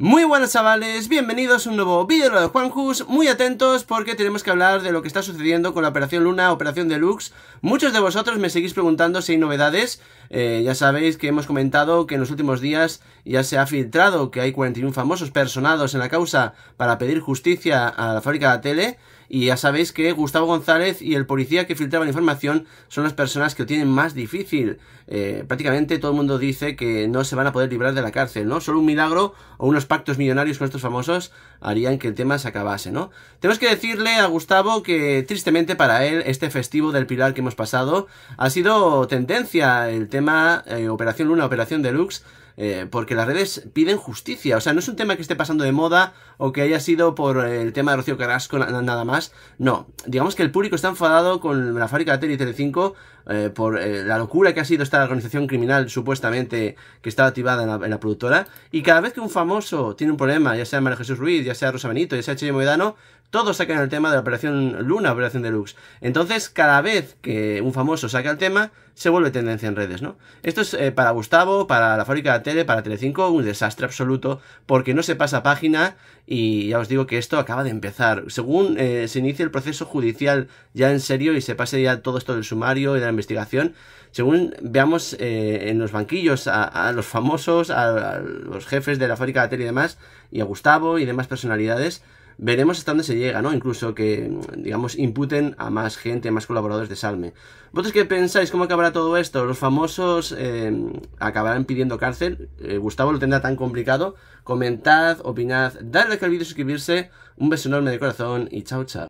Muy buenas chavales, bienvenidos a un nuevo vídeo de Juanjus, muy atentos porque tenemos que hablar de lo que está sucediendo con la Operación Luna, Operación Deluxe. Muchos de vosotros me seguís preguntando si hay novedades, eh, ya sabéis que hemos comentado que en los últimos días ya se ha filtrado que hay 41 famosos personados en la causa para pedir justicia a la fábrica de la tele. Y ya sabéis que Gustavo González y el policía que filtraba la información son las personas que lo tienen más difícil. Eh, prácticamente todo el mundo dice que no se van a poder librar de la cárcel, ¿no? Solo un milagro o unos pactos millonarios con estos famosos harían que el tema se acabase, ¿no? Tenemos que decirle a Gustavo que tristemente para él este festivo del Pilar que hemos pasado ha sido tendencia el tema eh, Operación Luna, Operación Deluxe, eh, porque las redes piden justicia. O sea, no es un tema que esté pasando de moda o que haya sido por el tema de Rocío Carrasco nada más. No, digamos que el público está enfadado con la fábrica de Tele 5 eh, por eh, la locura que ha sido esta organización criminal supuestamente que estaba activada en la, productora. Y cada vez que un famoso tiene un problema, ya sea María Jesús Ruiz, ya sea Rosa Benito, ya sea Chile Moedano, todos sacan el tema de la operación Luna, operación Deluxe. Entonces, cada vez que un famoso saca el tema, se vuelve tendencia en redes, ¿no? Esto es para Gustavo, para la fábrica de tele, para Telecinco, un desastre absoluto, porque no se pasa página y ya os digo que esto acaba de empezar. Según eh, se inicia el proceso judicial ya en serio y se pase ya todo esto del sumario y de la investigación, según veamos eh, en los banquillos a, los famosos, a, los jefes de la fábrica de la tele y demás, y a Gustavo y demás personalidades, veremos hasta dónde se llega, ¿no? Incluso que, digamos, imputen a más gente, a más colaboradores de Salme. ¿Vosotros qué pensáis? ¿Cómo acabará todo esto? ¿Los famosos eh, acabarán pidiendo cárcel? Eh, Gustavo lo tendrá tan complicado. Comentad, opinad, dadle like al vídeo, suscribirse. Un beso enorme de corazón y chao, chao.